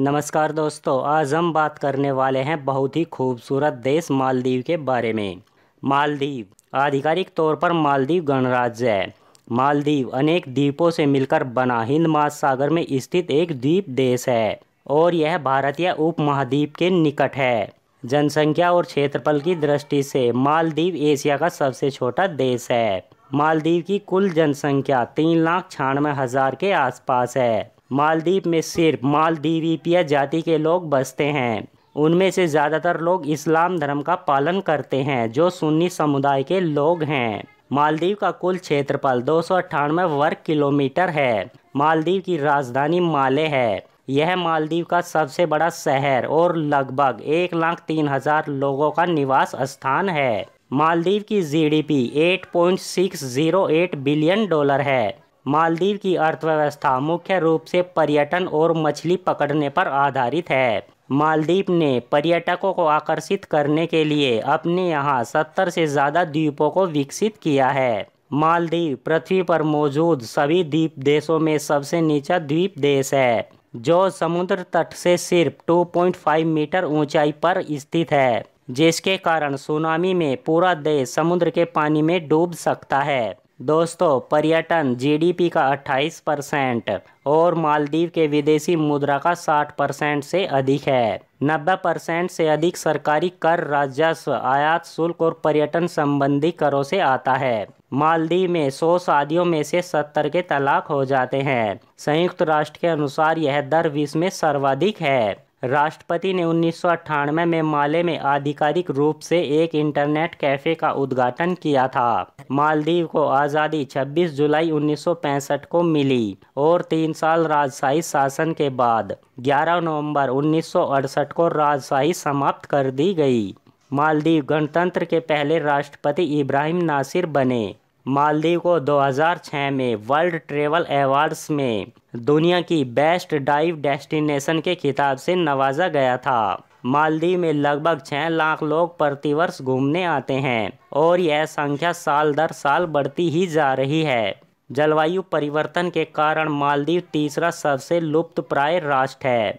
नमस्कार दोस्तों आज हम बात करने वाले हैं बहुत ही खूबसूरत देश मालदीव के बारे में मालदीव आधिकारिक तौर पर मालदीव गणराज्य है मालदीव अनेक द्वीपों से मिलकर बना हिंद महासागर में स्थित एक द्वीप देश है और यह भारतीय उप महाद्वीप के निकट है जनसंख्या और क्षेत्रफल की दृष्टि से मालदीव एशिया का सबसे छोटा देश है मालदीव की कुल जनसंख्या तीन लाख छियानवे हज़ार के आसपास है मालदीव में सिर्फ मालदीवीपीय जाति के लोग बसते हैं उनमें से ज़्यादातर लोग इस्लाम धर्म का पालन करते हैं जो सुन्नी समुदाय के लोग हैं मालदीव का कुल क्षेत्रफल दो वर्ग किलोमीटर है मालदीव की राजधानी माले है यह मालदीव का सबसे बड़ा शहर और लगभग एक लाख तीन हजार लोगों का निवास स्थान है मालदीव की जीडीपी 8.608 बिलियन डॉलर है मालदीव की अर्थव्यवस्था मुख्य रूप से पर्यटन और मछली पकड़ने पर आधारित है मालदीव ने पर्यटकों को आकर्षित करने के लिए अपने यहाँ सत्तर से ज़्यादा द्वीपों को विकसित किया है मालदीव पृथ्वी पर मौजूद सभी द्वीप देशों में सबसे नीचा द्वीप देश है जो समुद्र तट से सिर्फ 2.5 मीटर ऊंचाई पर स्थित है जिसके कारण सुनामी में पूरा देश समुद्र के पानी में डूब सकता है दोस्तों पर्यटन जीडीपी का 28 परसेंट और मालदीव के विदेशी मुद्रा का 60 परसेंट से अधिक है 90 परसेंट से अधिक सरकारी कर राजस्व आयात शुल्क और पर्यटन संबंधी करों से आता है मालदीव में 100 शादियों में से 70 के तलाक हो जाते हैं संयुक्त राष्ट्र के अनुसार यह दर विश्व में सर्वाधिक है राष्ट्रपति ने उन्नीस में माले में आधिकारिक रूप से एक इंटरनेट कैफ़े का उद्घाटन किया था मालदीव को आज़ादी 26 जुलाई 1965 को मिली और तीन साल राजशाही शासन के बाद 11 नवंबर 1968 को राजशाही समाप्त कर दी गई मालदीव गणतंत्र के पहले राष्ट्रपति इब्राहिम नासिर बने मालदीव को 2006 में वर्ल्ड ट्रेवल एवार्ड्स में दुनिया की बेस्ट डाइव डेस्टिनेशन के खिताब से नवाजा गया था मालदीव में लगभग 6 लाख लोग प्रतिवर्ष घूमने आते हैं और यह संख्या साल दर साल बढ़ती ही जा रही है जलवायु परिवर्तन के कारण मालदीव तीसरा सबसे लुप्त प्राय राष्ट्र है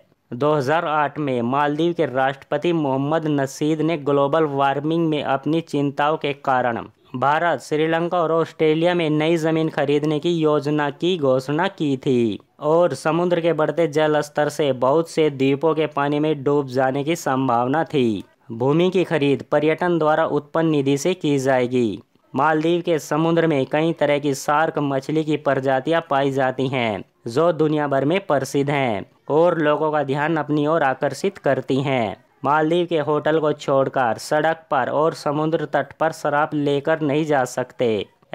2008 में मालदीव के राष्ट्रपति मोहम्मद नसीद ने ग्लोबल वार्मिंग में अपनी चिंताओं के कारण भारत श्रीलंका और ऑस्ट्रेलिया में नई जमीन खरीदने की योजना की घोषणा की थी और समुद्र के बढ़ते जल स्तर से बहुत से द्वीपों के पानी में डूब जाने की संभावना थी भूमि की खरीद पर्यटन द्वारा उत्पन्न निधि से की जाएगी मालदीव के समुद्र में कई तरह की सार्क मछली की प्रजातियां पाई जाती हैं जो दुनिया भर में प्रसिद्ध हैं और लोगों का ध्यान अपनी ओर आकर्षित करती हैं मालदीव के होटल को छोड़कर सड़क पर और समुद्र तट पर शराब लेकर नहीं जा सकते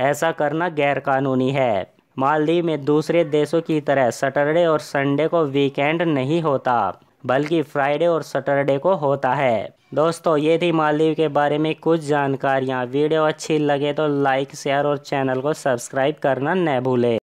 ऐसा करना गैरकानूनी है मालदीव में दूसरे देशों की तरह सैटरडे और संडे को वीकेंड नहीं होता बल्कि फ्राइडे और सैटरडे को होता है दोस्तों ये थी मालदीव के बारे में कुछ जानकारियाँ वीडियो अच्छी लगे तो लाइक शेयर और चैनल को सब्सक्राइब करना न भूलें